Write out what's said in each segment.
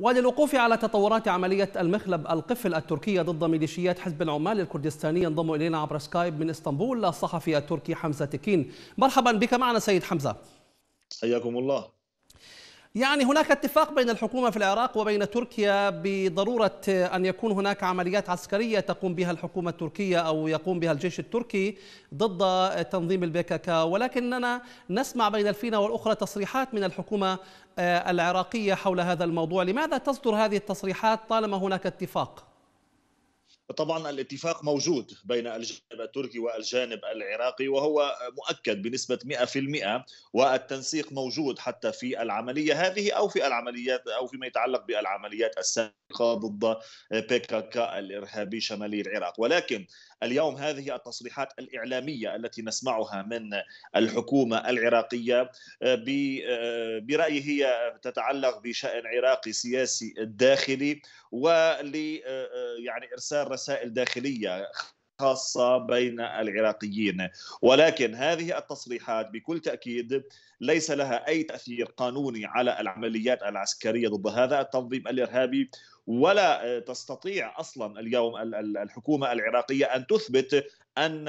وللوقوف على تطورات عملية المخلب القفل التركية ضد ميليشيات حزب العمال الكردستاني ينضم إلينا عبر سكايب من اسطنبول الصحفي التركي حمزة تكين مرحبا بك معنا سيد حمزة حياكم الله يعني هناك اتفاق بين الحكومة في العراق وبين تركيا بضرورة أن يكون هناك عمليات عسكرية تقوم بها الحكومة التركية أو يقوم بها الجيش التركي ضد تنظيم البيكاكا ولكننا نسمع بين الفينة والأخرى تصريحات من الحكومة آه، العراقية حول هذا الموضوع لماذا تصدر هذه التصريحات طالما هناك اتفاق؟ طبعا الاتفاق موجود بين الجانب التركي والجانب العراقي وهو مؤكد بنسبة 100% والتنسيق موجود حتى في العملية هذه أو في العمليات أو فيما يتعلق بالعمليات السابقة ضد بيكاك الإرهابي شمالي العراق ولكن اليوم هذه التصريحات الإعلامية التي نسمعها من الحكومة العراقية برأيي هي تتعلق بشأن عراقي سياسي داخلي ول يعني إرسال رسائل داخليه خاصة بين العراقيين ولكن هذه التصريحات بكل تأكيد ليس لها أي تأثير قانوني على العمليات العسكرية ضد هذا التنظيم الإرهابي ولا تستطيع اصلا اليوم الحكومه العراقيه ان تثبت ان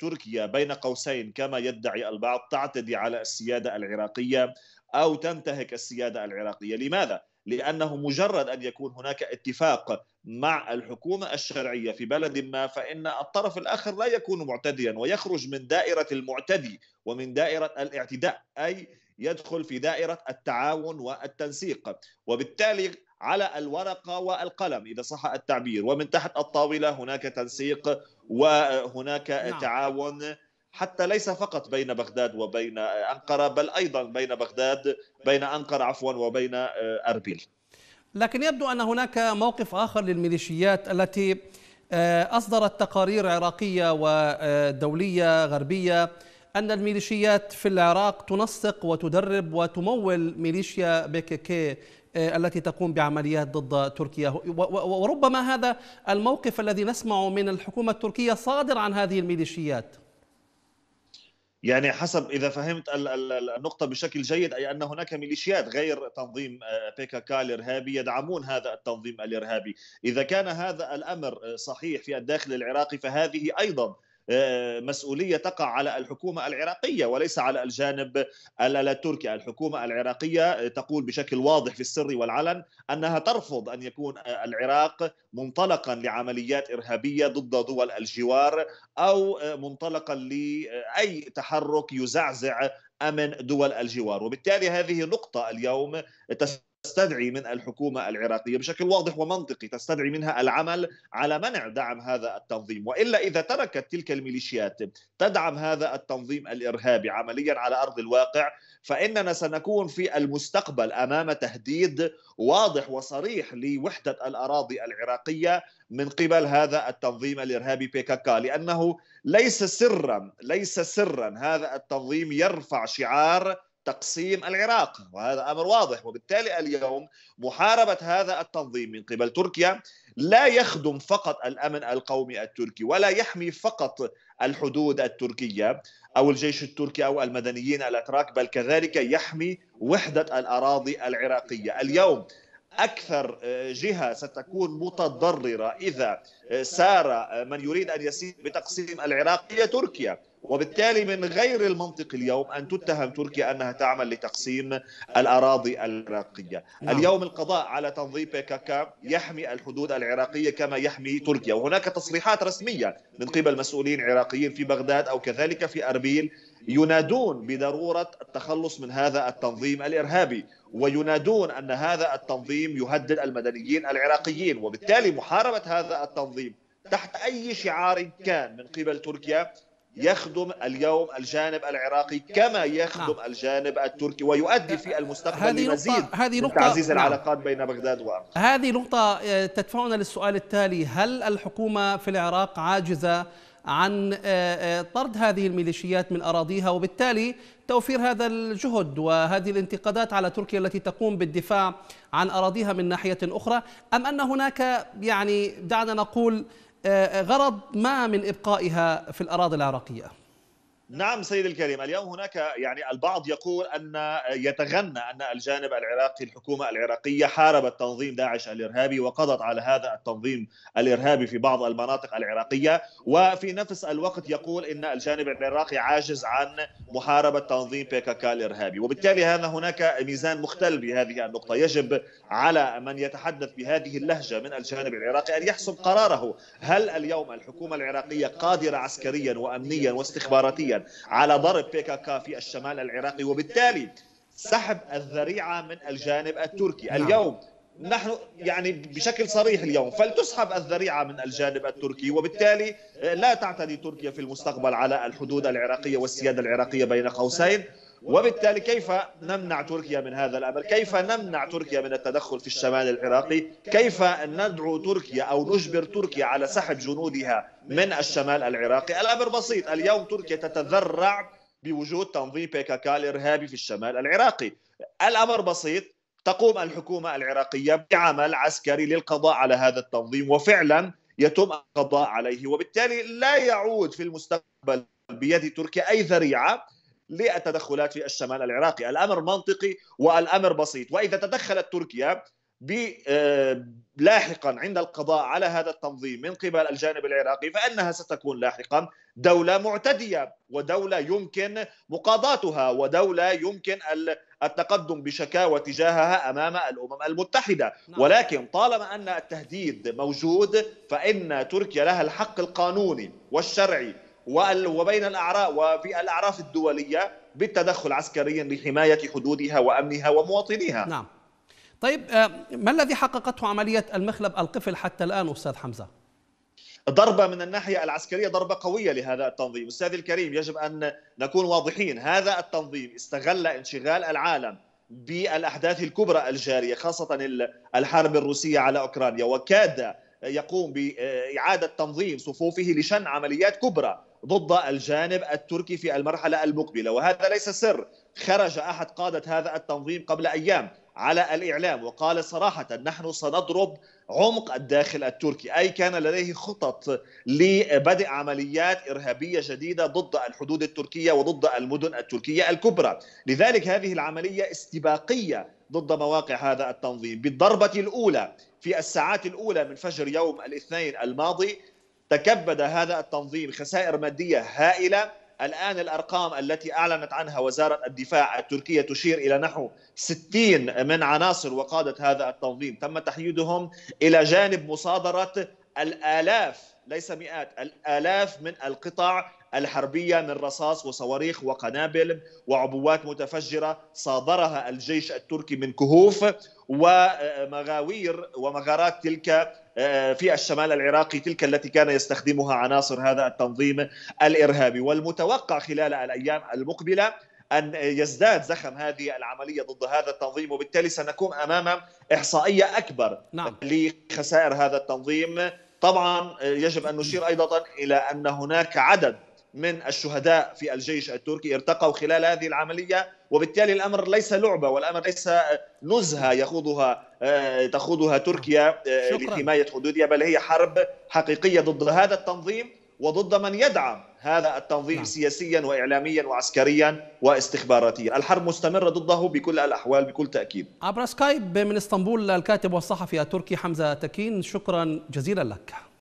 تركيا بين قوسين كما يدعي البعض تعتدي على السياده العراقيه او تنتهك السياده العراقيه، لماذا؟ لانه مجرد ان يكون هناك اتفاق مع الحكومه الشرعيه في بلد ما فان الطرف الاخر لا يكون معتديا ويخرج من دائره المعتدي ومن دائره الاعتداء اي يدخل في دائره التعاون والتنسيق وبالتالي على الورقة والقلم إذا صح التعبير ومن تحت الطاولة هناك تنسيق وهناك نعم. تعاون حتى ليس فقط بين بغداد وبين أنقرة بل أيضا بين بغداد بين أنقرة عفوا وبين آه، أربيل لكن يبدو أن هناك موقف آخر للميليشيات التي آه، أصدرت تقارير عراقية ودولية آه، غربية أن الميليشيات في العراق تنسق وتدرب وتمول ميليشيا بيكيكي التي تقوم بعمليات ضد تركيا وربما هذا الموقف الذي نسمع من الحكومة التركية صادر عن هذه الميليشيات يعني حسب اذا فهمت النقطه بشكل جيد اي ان هناك ميليشيات غير تنظيم آه، بيكاكا الارهابي يدعمون هذا التنظيم الارهابي، اذا كان هذا الامر آه، صحيح في الداخل العراقي فهذه ايضا آه، مسؤوليه تقع على الحكومه العراقيه وليس على الجانب التركي، الحكومه العراقيه تقول بشكل واضح في السر والعلن انها ترفض ان يكون العراق منطلقا لعمليات ارهابيه ضد دول الجوار او منطلقا لاي تحرك يزعزع امن دول الجوار، وبالتالي هذه نقطه اليوم تس تستدعي من الحكومة العراقية بشكل واضح ومنطقي تستدعي منها العمل على منع دعم هذا التنظيم وإلا إذا تركت تلك الميليشيات تدعم هذا التنظيم الإرهابي عمليا على أرض الواقع فإننا سنكون في المستقبل أمام تهديد واضح وصريح لوحدة الأراضي العراقية من قبل هذا التنظيم الإرهابي بيكاكا لأنه ليس سرا ليس سرا هذا التنظيم يرفع شعار تقسيم العراق وهذا امر واضح وبالتالي اليوم محاربه هذا التنظيم من قبل تركيا لا يخدم فقط الامن القومي التركي ولا يحمي فقط الحدود التركيه او الجيش التركي او المدنيين الاتراك بل كذلك يحمي وحده الاراضي العراقيه اليوم اكثر آه، جهه ستكون متضرره اذا آه، سار آه، من يريد ان يسير بتقسيم العراق هي تركيا وبالتالي من غير المنطق اليوم أن تتهم تركيا أنها تعمل لتقسيم الأراضي العراقية نعم. اليوم القضاء على تنظيم بيكاكا يحمي الحدود العراقية كما يحمي تركيا وهناك تصريحات رسمية من قبل مسؤولين عراقيين في بغداد أو كذلك في أربيل ينادون بضرورة التخلص من هذا التنظيم الإرهابي وينادون أن هذا التنظيم يهدد المدنيين العراقيين وبالتالي محاربة هذا التنظيم تحت أي شعار كان من قبل تركيا يخدم اليوم الجانب العراقي كما نعم. يخدم نعم. الجانب التركي ويؤدي في المستقبل هذه لمزيد نقطة هذه نقطة تعزيز نعم. العلاقات بين بغداد وأنقرة هذه نقطة آه، تدفعنا للسؤال التالي هل الحكومة في العراق عاجزة عن آه، آه، طرد هذه الميليشيات من أراضيها وبالتالي توفير هذا الجهد وهذه الانتقادات على تركيا التي تقوم بالدفاع عن أراضيها من ناحية أخرى أم أن هناك يعني دعنا نقول آه، غرض ما من إبقائها في الأراضي العراقية نعم سيد الكريم اليوم هناك يعني البعض يقول أن يتغنى أن الجانب العراقي الحكومة العراقية حاربت تنظيم داعش الإرهابي وقضت على هذا التنظيم الإرهابي في بعض المناطق العراقية وفي نفس الوقت يقول أن الجانب العراقي عاجز عن محاربة تنظيم بيكاكا الإرهابي وبالتالي هذا هناك ميزان مختل بهذه النقطة يجب على من يتحدث بهذه اللهجة من الجانب العراقي أن يحسم قراره هل اليوم الحكومة العراقية قادرة عسكريا وأمنيا واستخباراتيا على ضرب بيكاكا في الشمال العراقي وبالتالي سحب الذريعه من الجانب التركي نعم. اليوم نحن يعني بشكل صريح اليوم فلتسحب الذريعه من الجانب التركي وبالتالي لا تعتدي تركيا في المستقبل على الحدود العراقيه والسياده العراقيه بين قوسين وبالتالي كيف نمنع تركيا من هذا الأمر كيف نمنع تركيا من التدخل في الشمال العراقي كيف ندعو تركيا أو نجبر تركيا على سحب جنودها من الشمال العراقي الأمر بسيط اليوم تركيا تتذرع بوجود تنظيم بيكاكا الإرهابي في الشمال العراقي الأمر بسيط تقوم الحكومة العراقية بعمل عسكري للقضاء على هذا التنظيم وفعلا يتم القضاء عليه وبالتالي لا يعود في المستقبل بيد تركيا أي ذريعة للتدخلات في الشمال العراقي الأمر منطقي والأمر بسيط وإذا تدخلت تركيا آه، لاحقا عند القضاء على هذا التنظيم من قبل الجانب العراقي فانها ستكون لاحقا دوله معتديه ودوله يمكن مقاضاتها ودوله يمكن التقدم بشكاوى تجاهها امام الامم المتحده نعم. ولكن طالما ان التهديد موجود فان تركيا لها الحق القانوني والشرعي وبين الأعراف وفي الأعراف الدولية بالتدخل عسكريا لحماية حدودها وأمنها ومواطنيها نعم طيب آه، ما الذي حققته عملية المخلب القفل حتى الآن أستاذ حمزة؟ ضربة من الناحية العسكرية ضربة قوية لهذا التنظيم أستاذ الكريم يجب أن نكون واضحين هذا التنظيم استغل انشغال العالم بالأحداث الكبرى الجارية خاصة الحرب الروسية على أوكرانيا وكاد يقوم بإعادة تنظيم صفوفه لشن عمليات كبرى ضد الجانب التركي في المرحله المقبله وهذا ليس سر خرج احد قاده هذا التنظيم قبل ايام على الاعلام وقال صراحه نحن سنضرب عمق الداخل التركي اي كان لديه خطط لبدء عمليات ارهابيه جديده ضد الحدود التركيه وضد المدن التركيه الكبرى لذلك هذه العمليه استباقيه ضد مواقع هذا التنظيم بالضربه الاولى في الساعات الاولى من فجر يوم الاثنين الماضي تكبد هذا التنظيم خسائر ماديه هائله الآن الأرقام التي أعلنت عنها وزارة الدفاع التركية تشير إلى نحو 60 من عناصر وقادة هذا التنظيم تم تحييدهم إلى جانب مصادرة الآلاف ليس مئات الآلاف من القطع الحربية من رصاص وصواريخ وقنابل وعبوات متفجرة صادرها الجيش التركي من كهوف ومغاوير ومغارات تلك آه، في الشمال العراقي تلك التي كان يستخدمها عناصر هذا التنظيم الارهابي والمتوقع خلال الايام المقبله ان يزداد زخم هذه العمليه ضد هذا التنظيم وبالتالي سنكون امام احصائيه اكبر نعم. لخسائر هذا التنظيم طبعا آه، يجب ان نشير ايضا الى ان هناك عدد من الشهداء في الجيش التركي ارتقوا خلال هذه العمليه وبالتالي الامر ليس لعبه والامر ليس آه، نزهه يخوضها آه، تخوضها تركيا لحمايه آه، حدودها بل هي حرب حقيقيه ضد هذا التنظيم وضد من يدعم هذا التنظيم نعم. سياسيا واعلاميا وعسكريا واستخباراتيا، الحرب مستمره ضده بكل الاحوال بكل تاكيد. عبر سكايب من اسطنبول الكاتب والصحفي التركي حمزه تكين، شكرا جزيلا لك.